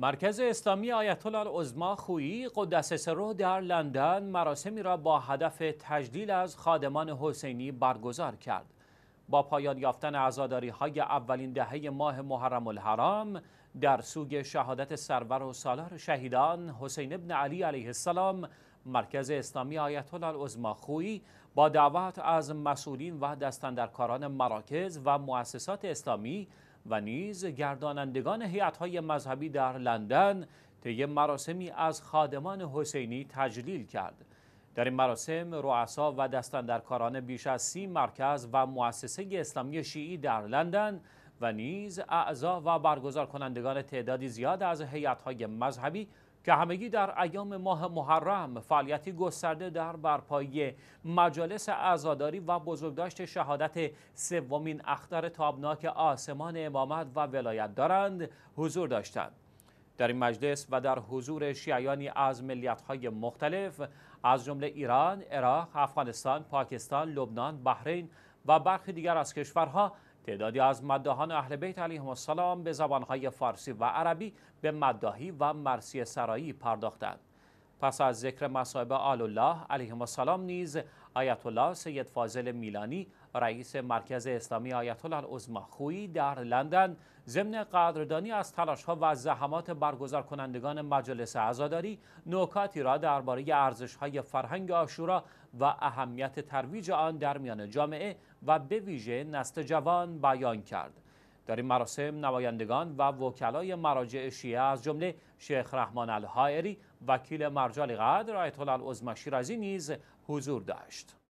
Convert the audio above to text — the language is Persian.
مرکز اسلامی آیت الله عظما خویی قدس سره در لندن مراسمی را با هدف تجلیل از خادمان حسینی برگزار کرد. با پایان یافتن عزاداری های اولین دهه ماه محرم الحرام در سوگ شهادت سرور و سالار شهیدان حسین ابن علی علیه السلام مرکز اسلامی آیت الله عظما خویی با دعوت از مسئولین و دستندرکاران مراکز و مؤسسات اسلامی و نیز گردانندگان هیئت‌های مذهبی در لندن طی مراسمی از خادمان حسینی تجلیل کرد در این مراسم رؤسا و دستاندرکاران بیش از سی مرکز و مؤسسه اسلامی شیعی در لندن و نیز اعضا و برگزار کنندگان تعدادی زیاد از هیئت‌های مذهبی که همگی در ایام ماه محرم فعالیتی گسترده در برپایی مجالس ازاداری و بزرگداشت شهادت سومین اختر تابناک آسمان امامت و ولایت دارند حضور داشتند در این مجلس و در حضور شیعیانی از ملیتهای مختلف از جمله ایران، عراق، افغانستان، پاکستان، لبنان، بحرین و برخی دیگر از کشورها تعدادی از مدهان اهل بیت علیهم السلام به زبانهای فارسی و عربی به مدهی و مرسی سرایی پرداختند. پس از ذکر مصائب آل الله علیهم السلام نیز آیت الله سید فاضل میلانی رئیس مرکز اسلامی آیت الله العظما خویی در لندن ضمن قدردانی از تلاش ها و زحمات برگزار کنندگان مجلس عزاداری نکاتی را درباره ارزش های فرهنگ آشورا و اهمیت ترویج آن در میان جامعه و به ویژه نسل جوان بیان کرد. در این مراسم نمایندگان و وکلای مراجع شیعه از جمله شیخ رحمان الهایری وکیل مرجع قدر آیت الله العظمی شیرازی نیز حضور داشت